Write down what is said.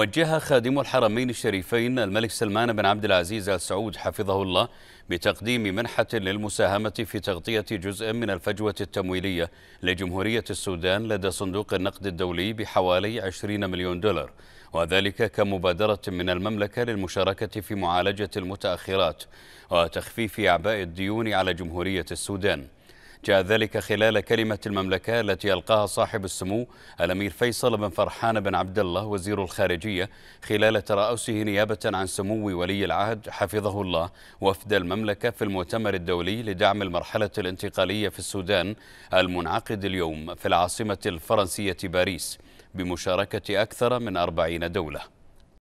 وجه خادم الحرمين الشريفين الملك سلمان بن عبد العزيز ال سعود حفظه الله بتقديم منحة للمساهمة في تغطية جزء من الفجوة التمويلية لجمهورية السودان لدى صندوق النقد الدولي بحوالي 20 مليون دولار وذلك كمبادرة من المملكة للمشاركة في معالجة المتأخرات وتخفيف أعباء الديون على جمهورية السودان جاء ذلك خلال كلمة المملكة التي ألقاها صاحب السمو الأمير فيصل بن فرحان بن عبد الله وزير الخارجية خلال ترأسه نيابة عن سمو ولي العهد حفظه الله وفد المملكة في المؤتمر الدولي لدعم المرحلة الانتقالية في السودان المنعقد اليوم في العاصمة الفرنسية باريس بمشاركة أكثر من أربعين دولة